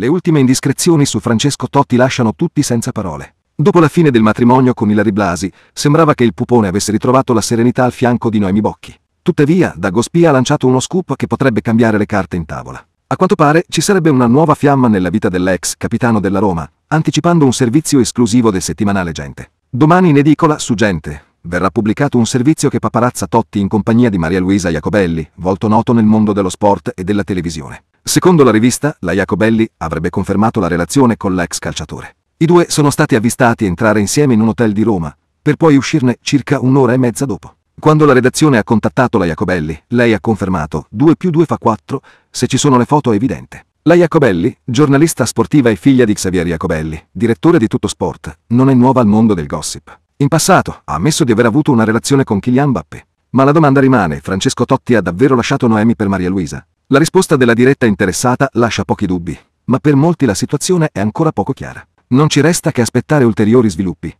Le ultime indiscrezioni su Francesco Totti lasciano tutti senza parole. Dopo la fine del matrimonio con Ilari Blasi, sembrava che il pupone avesse ritrovato la serenità al fianco di Noemi Bocchi. Tuttavia, Dagospia ha lanciato uno scoop che potrebbe cambiare le carte in tavola. A quanto pare, ci sarebbe una nuova fiamma nella vita dell'ex capitano della Roma, anticipando un servizio esclusivo del settimanale Gente. Domani in edicola su Gente verrà pubblicato un servizio che paparazza Totti in compagnia di Maria Luisa Iacobelli, volto noto nel mondo dello sport e della televisione. Secondo la rivista, la Jacobelli avrebbe confermato la relazione con l'ex calciatore. I due sono stati avvistati entrare insieme in un hotel di Roma, per poi uscirne circa un'ora e mezza dopo. Quando la redazione ha contattato la Jacobelli, lei ha confermato 2 più 2 fa 4, se ci sono le foto è evidente. La Jacobelli, giornalista sportiva e figlia di Xavier Jacobelli, direttore di Tutto Sport, non è nuova al mondo del gossip. In passato ha ammesso di aver avuto una relazione con Kylian Mbappé. Ma la domanda rimane, Francesco Totti ha davvero lasciato Noemi per Maria Luisa? La risposta della diretta interessata lascia pochi dubbi, ma per molti la situazione è ancora poco chiara. Non ci resta che aspettare ulteriori sviluppi.